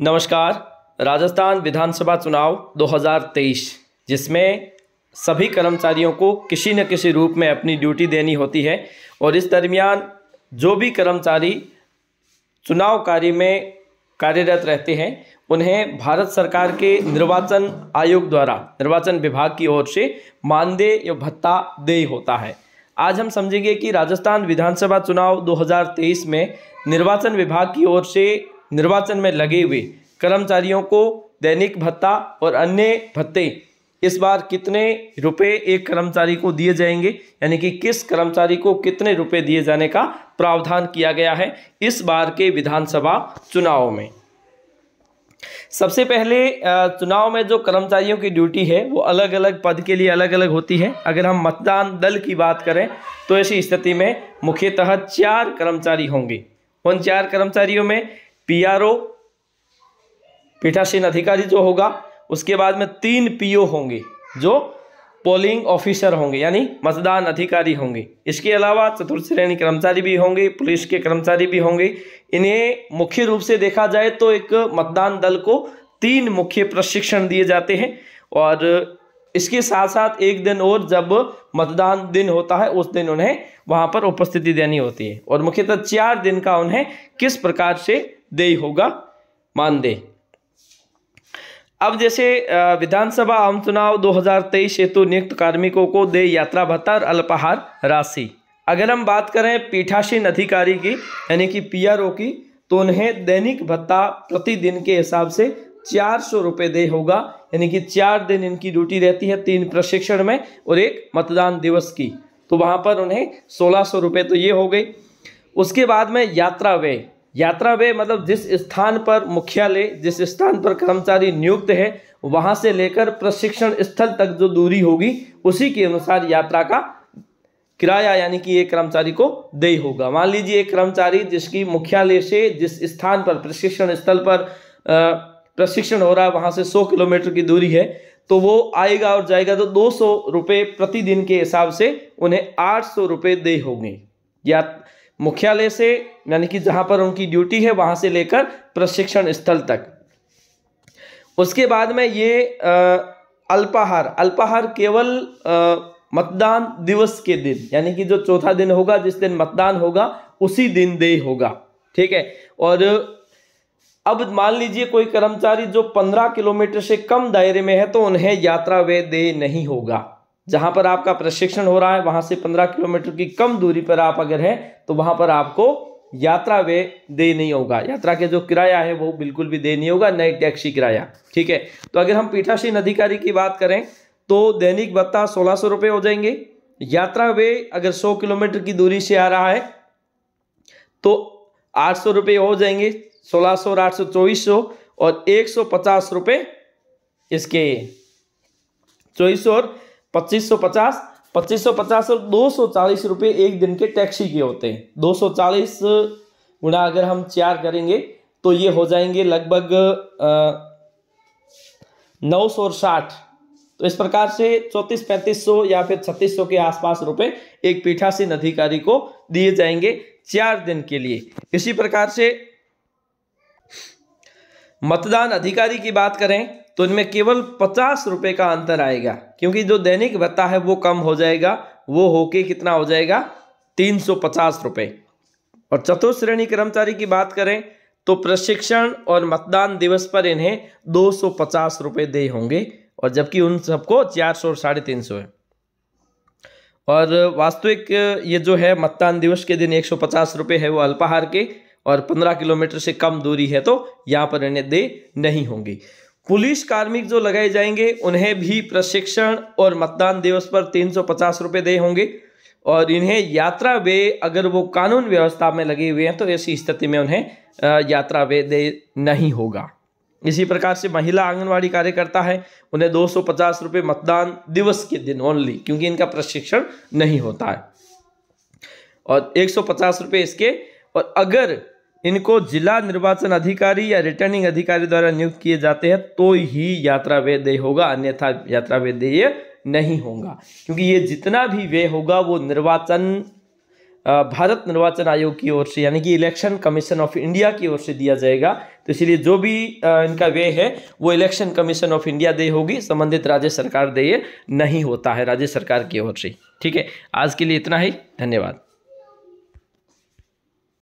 नमस्कार राजस्थान विधानसभा चुनाव 2023 जिसमें सभी कर्मचारियों को किसी न किसी रूप में अपनी ड्यूटी देनी होती है और इस दरमियान जो भी कर्मचारी चुनाव कार्य में कार्यरत रहते हैं उन्हें भारत सरकार के निर्वाचन आयोग द्वारा निर्वाचन विभाग की ओर से मानदेय या भत्ता देय होता है आज हम समझेंगे कि राजस्थान विधानसभा चुनाव 2023 में निर्वाचन विभाग की ओर से निर्वाचन में लगे हुए कर्मचारियों को दैनिक भत्ता और अन्य भत्ते इस बार कितने रुपए एक कर्मचारी को दिए जाएंगे यानी कि किस कर्मचारी को कितने रुपए दिए जाने का प्रावधान किया गया है इस बार के विधानसभा चुनाव में सबसे पहले चुनाव में जो कर्मचारियों की ड्यूटी है वो अलग अलग पद के लिए अलग अलग होती है अगर हम मतदान दल की बात करें तो ऐसी स्थिति में मुख्यतः चार कर्मचारी होंगे उन चार कर्मचारियों में पीआरओ पीठासीन अधिकारी जो होगा उसके बाद में तीन पीओ होंगे जो पोलिंग ऑफिसर होंगे यानी मतदान अधिकारी होंगे इसके अलावा चतुर्थ श्रेणी कर्मचारी भी होंगे पुलिस के कर्मचारी भी होंगे इन्हें मुख्य रूप से देखा जाए तो एक मतदान दल को तीन मुख्य प्रशिक्षण दिए जाते हैं और इसके साथ साथ एक दिन और जब मतदान दिन होता है उस दिन उन्हें वहां पर उपस्थिति देनी होती है और मुख्यतः चार दिन का उन्हें किस प्रकार से देय होगा मानदेय अब जैसे विधानसभा आम चुनाव 2023 हेतु नियुक्त कार्मिकों को दे यात्रा भत्ता और अल्पाहार राशि अगर हम बात करें पीठासीन अधिकारी की यानी कि पीआरओ की तो उन्हें दैनिक भत्ता प्रतिदिन के हिसाब से चार सौ रुपये दे होगा यानी कि चार दिन इनकी ड्यूटी रहती है तीन प्रशिक्षण में और एक मतदान दिवस की तो वहाँ पर उन्हें सोलह सौ रुपये तो ये हो गई उसके बाद में यात्रा व्यय यात्रा वे मतलब जिस स्थान पर मुख्यालय जिस स्थान पर कर्मचारी नियुक्त है वहां से लेकर प्रशिक्षण स्थल तक जो दूरी होगी उसी के अनुसार यात्रा का किराया यानी कि एक कर्मचारी को दे होगा मान लीजिए एक कर्मचारी जिसकी मुख्यालय से जिस स्थान पर प्रशिक्षण स्थल पर प्रशिक्षण हो रहा है वहां से सौ किलोमीटर की दूरी है तो वो आएगा और जाएगा तो दो सौ रुपये प्रतिदिन के हिसाब से उन्हें आठ सौ रुपये देय होंगे या मुख्यालय से यानी कि जहां पर उनकी ड्यूटी है वहां से लेकर प्रशिक्षण स्थल तक उसके बाद में ये अल्पाहार अल्पाहार केवल मतदान दिवस के दिन यानी कि जो चौथा दिन होगा जिस दिन मतदान होगा उसी दिन दे होगा ठीक है और अब मान लीजिए कोई कर्मचारी जो पंद्रह किलोमीटर से कम दायरे में है तो उन्हें यात्रा वे दे नहीं होगा जहाँ पर आपका प्रशिक्षण हो रहा है वहाँ से पंद्रह किलोमीटर की कम दूरी पर आप अगर हैं तो वहाँ पर आपको यात्रा वे दे नहीं होगा यात्रा के जो किराया है वो बिल्कुल भी दे नहीं होगा नए टैक्सी किराया ठीक है तो अगर हम पीठासीन अधिकारी की बात करें तो दैनिक भत्ता सोलह सौ रुपए हो जाएंगे यात्रा वे अगर सौ किलोमीटर की दूरी से आ रहा है तो आठ सौ रुपये हो जाएंगे सोलह सौ और आठ सौ चौबीस सौ और एक सौ पचास रुपये इसके चौबीस और पच्चीस सौ पचास पच्चीस सौ पचास और दो सौ चालीस एक दिन के टैक्सी के होते हैं दो सौ चालीस अगर हम चार करेंगे तो ये हो जाएंगे लगभग नौ सौ साठ तो इस प्रकार से चौंतीस पैंतीस सौ या फिर छत्तीस सौ के आसपास रुपए एक पीठासीन अधिकारी को दिए जाएंगे चार दिन के लिए इसी प्रकार से मतदान अधिकारी की बात करें तो इनमें केवल पचास रुपये का अंतर आएगा क्योंकि जो दैनिक भत्ता है वो कम हो जाएगा वो होके कितना हो जाएगा तीन सौ पचास रुपये और चतुर्थ श्रेणी कर्मचारी की बात करें तो प्रशिक्षण और मतदान दिवस पर इन्हें दो सौ पचास रुपये दे होंगे और जबकि उन सबको चार सौ साढ़े तीन सौ है और वास्तविक ये जो है मतदान दिवस के दिन एक सौ पचास रुपये है वो अल्पाहार के और पंद्रह किलोमीटर से कम दूरी है तो यहाँ पर इन्हें दे नहीं होंगी पुलिस कार्मिक जो लगाए जाएंगे उन्हें भी प्रशिक्षण और मतदान दिवस पर तीन सौ पचास रुपये दे होंगे और इन्हें यात्रा वे अगर वो कानून व्यवस्था में लगे हुए हैं तो ऐसी स्थिति में उन्हें यात्रा वे दे नहीं होगा इसी प्रकार से महिला आंगनवाड़ी कार्यकर्ता है उन्हें दो सौ पचास रुपये मतदान दिवस के दिन ओनली क्योंकि इनका प्रशिक्षण नहीं होता है और एक सौ पचास रुपये इसके और अगर इनको जिला निर्वाचन अधिकारी या रिटर्निंग अधिकारी द्वारा नियुक्त किए जाते हैं तो ही यात्रा व्यय देय होगा अन्यथा यात्रा व्यय देय नहीं होगा क्योंकि ये जितना भी व्यय होगा वो निर्वाचन भारत निर्वाचन आयोग की ओर से यानी कि इलेक्शन कमीशन ऑफ इंडिया की ओर से दिया जाएगा तो इसलिए जो भी इनका व्यय है वो इलेक्शन कमीशन ऑफ इंडिया दे होगी संबंधित राज्य सरकार देय नहीं होता है राज्य सरकार की ओर से ठीक है आज के लिए इतना ही धन्यवाद